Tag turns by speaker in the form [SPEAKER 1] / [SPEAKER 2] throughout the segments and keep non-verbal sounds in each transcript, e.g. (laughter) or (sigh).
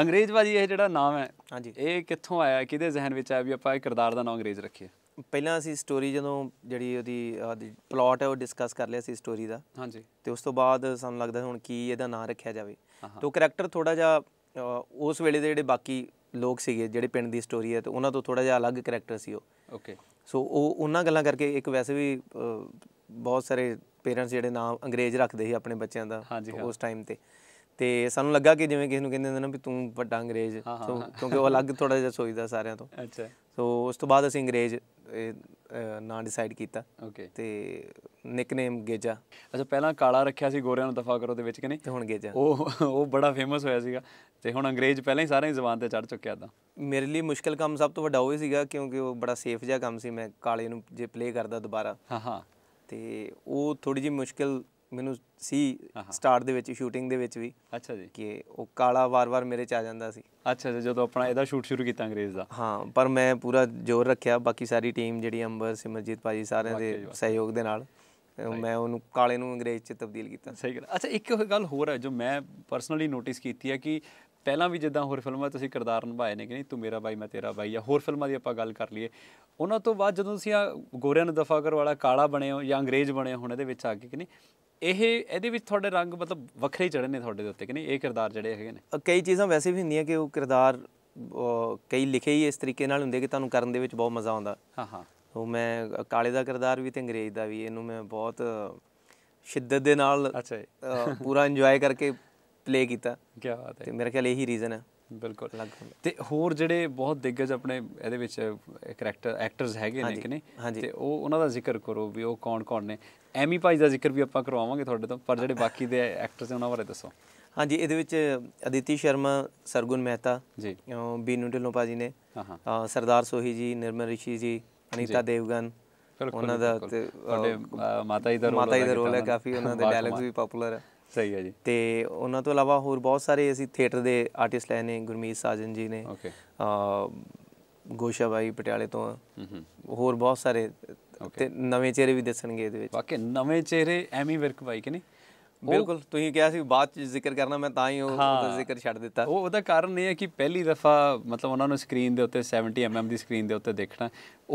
[SPEAKER 1] ਅੰਗਰੇਜ਼ ਬਾਜੀ ਇਹ ਜਿਹੜਾ ਨਾਮ ਹੈ ਹਾਂਜੀ ਇਹ ਕਿੱਥੋਂ ਆਇਆ ਕਿਹਦੇ ਜ਼ਿਹਨ ਵਿੱਚ ਆਇਆ ਵੀ ਆਪਾਂ ਇਹ ਕਿਰਦਾਰ ਦਾ ਨਾਮ ਅੰਗਰੇਜ਼ ਰੱਖੀਏ ਪਹਿਲਾਂ ਅਸੀਂ ਸਟੋਰੀ ਜਦੋਂ ਜਿਹੜੀ ਉਹਦੀ ਪਲਾਟ ਹੈ ਉਹ
[SPEAKER 2] ਡਿਸਕਸ ਕਰ ਲਿਆ ਸੀ ਸਟੋਰੀ ਦਾ ਹਾਂਜੀ ਤੇ ਉਸ ਤੋਂ ਬਾਅਦ ਸਾਨੂੰ ਲੱਗਦਾ ਹੁਣ ਕੀ ਇਹਦਾ ਨਾਮ ਰੱਖਿਆ ਜਾਵੇ ਤੋਂ ਕੈਰੈਕਟਰ ਥੋੜਾ ਜਿਹਾ ਉਸ ਵੇਲੇ ਦੇ ਜਿਹੜੇ ਬਾਕੀ ਲੋਕ ਸੀਗੇ ਜਿਹੜੇ ਪਿੰਡ ਦੀ ਸਟੋਰੀ ਹੈ ਤੇ ਉਹਨਾਂ ਤੋਂ ਥੋੜਾ ਜਿਹਾ ਅਲੱਗ ਕੈਰੈਕਟਰ ਸੀ ਉਹ ਓਕੇ ਸੋ ਉਹ ਉਹਨਾਂ ਗੱਲਾਂ ਕਰਕੇ ਇੱਕ ਵੈਸੇ ਵੀ ਬਹੁਤ ਸਾਰੇ ਪੇਰੈਂਟਸ ਜਿਹੜੇ ਨਾਮ ਅੰਗਰੇਜ਼ ਰੱਖਦੇ ਸੀ ਆਪਣੇ ਬੱਚਿਆਂ ਦਾ ਉਸ ਟਾਈਮ ਤੇ ਤੇ ਸਾਨੂੰ ਲੱਗਾ ਕਿ ਜਿਵੇਂ ਕਿਸੇ ਨੂੰ ਕਹਿੰਦੇ ਹੁੰਦੇ ਨਾ ਵੀ ਤੂੰ ਵੱਡਾ ਅੰਗਰੇਜ਼ ਸੋ ਕਿਉਂਕਿ ਉਹ ਅਲੱਗ ਥੋੜਾ ਜਿਹਾ ਸੋਚਦਾ ਸਾਰਿਆਂ ਤੋਂ ਅੱਛਾ ਸੋ ਉਸ ਤੋਂ ਬਾਅਦ ਅਸੀਂ ਅੰਗਰੇਜ਼ ਨਾਂ ਡਿਸਾਈਡ ਕੀਤਾ ਓਕੇ ਤੇ ਨਿਕਨੇਮ ਗੇਜਾ ਅੱਛਾ
[SPEAKER 1] ਪਹਿਲਾਂ ਕਾਲਾ ਰੱਖਿਆ ਸੀ ਗੋਰਿਆਂ ਨੂੰ ਦਫਾ ਕਰੋ ਦੇ ਵਿੱਚ ਕਿ ਨਹੀਂ ਤੇ ਹੁਣ ਗੇਜਾ ਉਹ ਉਹ ਬੜਾ ਫੇਮਸ ਹੋਇਆ ਸੀਗਾ ਤੇ ਹੁਣ ਅੰਗਰੇਜ਼ ਪਹਿਲਾਂ ਹੀ ਸਾਰਿਆਂ ਦੀ ਤੇ ਚੜ ਚੁੱਕਿਆ ਤਾਂ ਮੇਰੇ ਲਈ ਮੁਸ਼ਕਲ ਕੰਮ ਸਭ ਤੋਂ ਵੱਡਾ ਉਹ ਸੀਗਾ ਕਿਉਂਕਿ ਉਹ ਬੜਾ
[SPEAKER 2] ਸੇਫ ਜਿਹਾ ਕੰਮ ਸੀ ਮੈਂ ਕਾਲੇ ਨੂੰ ਜੇ ਪਲੇ ਕਰਦਾ ਦੁਬਾਰਾ ਹਾਂ ਹਾਂ ਤੇ ਉਹ ਥੋੜੀ ਜਿਹੀ ਮੁਸ਼ਕਲ ਮੈਨੂੰ ਸੀ ਸਟਾਰਟ ਦੇ ਵਿੱਚ ਸ਼ੂਟਿੰਗ ਦੇ ਵਿੱਚ ਵੀ ਅੱਛਾ ਜੀ ਕਿ ਉਹ ਕਾਲਾ ਵਾਰ-ਵਾਰ ਮੇਰੇ ਚ ਆ ਜਾਂਦਾ ਸੀ ਅੱਛਾ ਜੀ ਜਦੋਂ ਆਪਣਾ ਇਹਦਾ ਸ਼ੂਟ ਸ਼ੁਰੂ ਕੀਤਾ ਅੰਗਰੇਜ਼ ਦਾ ਹਾਂ ਪਰ ਮੈਂ ਪੂਰਾ ਜ਼ੋਰ ਰੱਖਿਆ ਬਾਕੀ ਸਾਰੀ ਟੀਮ ਜਿਹੜੀ ਅੰਬਰ ਸਿਮਰਜੀਤ ਭਾਜੀ ਸਾਰਿਆਂ ਦੇ ਸਹਿਯੋਗ ਦੇ ਨਾਲ ਮੈਂ ਉਹਨੂੰ ਕਾਲੇ ਨੂੰ
[SPEAKER 1] ਅੰਗਰੇਜ਼ ਚ ਤਬਦੀਲ ਕੀਤਾ ਸਹੀ ਗੱਲ ਅੱਛਾ ਇੱਕ ਗੱਲ ਹੋਰ ਹੈ ਜੋ ਮੈਂ ਪਰਸਨਲੀ ਨੋਟਿਸ ਕੀਤੀ ਹੈ ਕਿ ਪਹਿਲਾਂ ਵੀ ਜਿੱਦਾਂ ਹੋਰ ਫਿਲਮਾਂ ਤੁਸੀਂ ਕਿਰਦਾਰ ਨਿਭਾਏ ਨੇ ਕਿ ਨਹੀਂ ਤੂੰ ਮੇਰਾ ਬਾਈ ਮੈਂ ਤੇਰਾ ਬਾਈ ਆ ਹੋਰ ਫਿਲਮਾਂ ਦੀ ਆਪਾਂ ਗੱਲ ਕਰ ਲਈਏ ਉਹਨਾਂ ਤੋਂ ਬਾਅਦ ਜਦੋਂ ਤੁਸੀਂ ਆ ਗੋਰਿਆਂ ਨੂੰ ਦਫਾ ਕਰ ਵਾਲਾ ਕਾਲਾ ਬਣੇ ਹੋ ਜਾਂ ਅੰਗਰੇਜ਼ ਬਣੇ ਹੋ ਹੁਣ ਇਹਦੇ ਵਿੱਚ ਆ ਕੇ ਕਿ ਨਹੀਂ ਇਹ ਇਹਦੇ ਵਿੱਚ ਤੁਹਾਡੇ ਰੰਗ ਮਤਲਬ ਵੱਖਰੇ ਹੀ ਚੜੇ ਨੇ ਤੁਹਾਡੇ ਦੇ ਉੱਤੇ ਕਿ ਨਹੀਂ ਇਹ ਕਿਰਦਾਰ ਜਿਹੜੇ ਹੈਗੇ ਨੇ ਕਈ ਚੀਜ਼ਾਂ
[SPEAKER 2] ਵੈਸੇ ਵੀ ਹੁੰਦੀਆਂ ਕਿ ਉਹ ਕਿਰਦਾਰ ਕਈ ਲਿਖੇ ਹੀ ਇਸ ਤਰੀਕੇ ਨਾਲ ਹੁੰਦੇ ਕਿ ਤੁਹਾਨੂੰ ਕਰਨ ਦੇ ਵਿੱਚ ਬਹੁਤ ਮਜ਼ਾ ਆਉਂਦਾ ਹਾਂ ਹਾਂ ਉਹ ਮੈਂ ਕਾਲੇ ਦਾ ਕਿਰਦਾਰ ਵੀ ਤੇ ਅੰਗਰੇਜ਼ ਦਾ ਵੀ ਇਹਨੂੰ ਮੈਂ ਬਹੁਤ ਸ਼ਿੱਦਤ ਦੇ ਨਾਲ ਅੱਛਾ ਪੂਰਾ ਇੰਜੋਏ ਕਰਕੇ ਪਲੇ ਕੀਤਾ (laughs) ਕੀ ਬਾਤ ਹੈ ਤੇ ਮੇਰਾ ਖਿਆਲ ਇਹੀ ਰੀਜ਼ਨ
[SPEAKER 1] ਹੈ ਬਿਲਕੁਲ ਤੇ ਹੋਰ ਜਿਹੜੇ ਬਹੁਤ ਦਿੱਗਜ ਆਪਣੇ ਇਹਦੇ ਵਿੱਚ ਕੈਰੈਕਟਰ ਐਕਟਰਸ ਹੈਗੇ ਨੇ ਕਿ ਨਹੀਂ ਤੇ ਉਹ ਉਹਨਾਂ ਦਾ ਜ਼ਿਕਰ ਕਰੋ ਵੀ ਉਹ ਕੌਣ ਕੌਣ ਨੇ ਐਮੀ ਭਾਈ ਦਾ ਜ਼ਿਕਰ ਵੀ ਆਪਾਂ ਕਰਵਾਵਾਂਗੇ ਤੁਹਾਡੇ ਤੋਂ ਪਰ ਜਿਹੜੇ ਬਾਕੀ ਦੇ ਐਕਟਰਸ ਨੇ ਉਹਨਾਂ ਬਾਰੇ ਦੱਸੋ ਹਾਂਜੀ ਇਹਦੇ ਵਿੱਚ ਅਦਿਤੀ ਸ਼ਰਮਾ
[SPEAKER 2] ਸਰਗੁਣ ਮਹਿਤਾ ਜੀ ਬੀਨੂ ਢਿੱਲੋਂ ਪਾਜੀ ਨੇ ਹਾਂ ਹਾਂ ਸਰਦਾਰ ਸੋਹੀ ਜੀ ਨਿਰਮਲ ਰਿਸ਼ੀ ਜੀ ਅਨੀਤਾ ਦੇਵਗਨ ਉਹਨਾਂ ਦਾ ਤੇ ਮਾਤਾ ਜੀ ਦਾ ਰੋਲ ਹੈ ਕਾਫੀ ਉਹਨਾਂ ਦੇ ਡਾਇਲੌਗਸ ਵੀ ਪਪੂਲਰ ਹੈ ਸਹੀ ਹੈ ਜੀ ਤੇ ਉਹਨਾਂ ਤੋਂ ਇਲਾਵਾ ਹੋਰ ਬਹੁਤ ਸਾਰੇ ਅਸੀਂ ਥੀਏਟਰ ਦੇ ਆਰਟਿਸਟ ਲੈ ਨੇ ਗੁਰਮੀਤ ਸਾਜਨ ਜੀ ਨੇ ਓਕੇ ਗੋਸ਼ਾ ਬਾਈ ਪਟਿਆਲੇ ਤੋਂ ਹੋਰ ਬਹੁਤ ਸਾਰੇ ਤੇ ਨਵੇਂ ਚਿਹਰੇ ਵੀ ਦੱਸਣਗੇ ਇਹਦੇ ਵਿੱਚ ਵਾਕਿਆ ਨਵੇਂ ਚਿਹਰੇ ਐਮੀ ਵਿਰਕ ਬਾਈ ਕਿ ਨਹੀਂ ਬਿਲਕੁਲ ਤੁਸੀਂ ਕਿਹਾ ਸੀ ਬਾਅਦ ਚ ਜ਼ਿਕਰ ਕਰਨਾ ਮੈਂ ਤਾਂ ਹੀ ਉਹ ਜ਼ਿਕਰ
[SPEAKER 1] ਛੱਡ ਦਿੱਤਾ ਉਹ ਉਹਦਾ ਕਾਰਨ ਇਹ ਹੈ ਕਿ ਪਹਿਲੀ ਦਫਾ ਮਤਲਬ ਉਹਨਾਂ ਨੂੰ ਸਕਰੀਨ ਦੇ ਉੱਤੇ 70 mm ਦੀ ਸਕਰੀਨ ਦੇ ਉੱਤੇ ਦੇਖਣਾ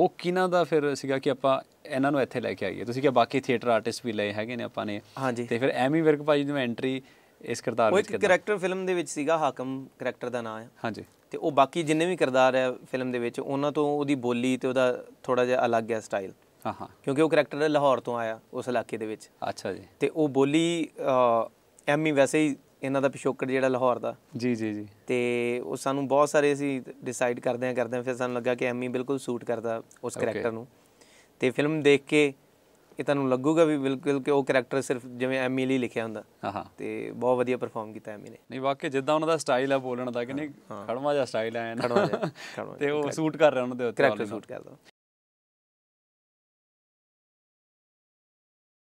[SPEAKER 1] ਉਹ ਕਿਨਾਂ ਦਾ ਫਿਰ ਸੀਗਾ ਕਿ ਆਪਾਂ ਇਹਨਾਂ ਨੂੰ ਇੱਥੇ ਲੈ ਕੇ ਆਈਏ ਤੁਸੀਂ ਕਿਹਾ ਬਾਕੀ ਥੀਏਟਰ ਆਰਟਿਸਟ ਵੀ ਲਏ ਹੈਗੇ ਨੇ ਆਪਾਂ ਨੇ ਤੇ ਫਿਰ ਐਮੀ ਵਿਰਕ ਭਾਜੀ ਨੂੰ ਐਂਟਰੀ ਇਸ ਕਿਰਦਾਰ ਵਿੱਚ ਕਿਹਾ ਉਹ ਕੈਰੈਕਟਰ
[SPEAKER 2] ਫਿਲਮ ਦੇ ਵਿੱਚ ਸੀਗਾ ਹਾਕਮ ਕੈਰੈਕਟਰ ਦਾ ਨਾਮ ਹੈ ਹਾਂਜੀ ਤੇ ਉਹ ਬਾਕੀ ਜਿੰਨੇ ਵੀ ਕਿਰਦਾਰ ਹੈ ਫਿਲਮ ਦੇ ਵਿੱਚ ਉਹਨਾਂ ਤੋਂ ਉਹਦੀ ਬੋਲੀ ਤੇ ਉਹਦਾ ਥੋੜਾ ਜਿਹਾ ਅਲੱਗ ਹੈ ਸਟਾਈਲ ਹਾਂ ਹਾਂ ਕਿਉਂਕਿ ਉਹ ਕੈਰੈਕਟਰ ਲਾਹੌਰ ਤੋਂ ਆਇਆ ਉਸ ਇਲਾਕੇ ਦੇ ਵਿੱਚ ਅੱਛਾ ਜੀ ਤੇ ਉਹ ਬੋਲੀ ਐਮੀ ਵੈਸੇ ਹੀ ਇਹਨਾਂ ਦਾ ਪਿਛੋਕੜ ਜਿਹੜਾ ਲਾਹੌਰ ਦਾ ਜੀ ਜੀ ਜੀ ਤੇ ਉਹ ਸਾਨੂੰ ਬਹੁਤ ਸਾਰੇ ਅਸੀਂ ਡਿਸਾਈਡ ਕਰਦੇ ਆ ਕਰਦੇ ਆ ਫਿਰ ਸਾਨੂੰ ਲੱਗਾ ਕਿ ਐਮੀ ਬਿਲਕੁਲ ਸੂਟ ਕਰਦਾ ਉਸ ਕੈਰੈਕਟਰ ਨੂੰ ਤੇ ਫਿਲਮ ਦੇਖ ਕੇ ਇਹ ਤੁਹਾਨੂੰ ਲੱਗੂਗਾ ਵੀ ਬਿਲਕੁਲ ਕਿ ਉਹ ਕੈਰੈਕਟਰ ਸਿਰਫ ਜਿਵੇਂ ਐਮੀ ਲਈ ਲਿਖਿਆ ਹੁੰਦਾ ਹਾਂ ਤੇ ਬਹੁਤ ਵਧੀਆ ਪਰਫਾਰਮ ਕੀਤਾ ਐਮੀ ਨੇ
[SPEAKER 1] ਨਹੀਂ ਵਾਕਿਆ ਜਿੱਦਾਂ ਉਹਨਾਂ ਦਾ ਸਟਾਈਲ ਆ ਬੋਲਣ ਦਾ ਕਿ ਨਹੀਂ ਖੜਵਾ ਜਿਹਾ ਸਟਾਈਲ ਆ ਇਹਨਾਂ ਦਾ (laughs) ਤੇ ਉਹ ਸੂਟ ਕਰ ਰਿਹਾ ਉਹਨਾਂ ਦੇ ਉੱਤੇ ਕੈਰੈਕਟਰ ਸੂਟ ਕਰਦਾ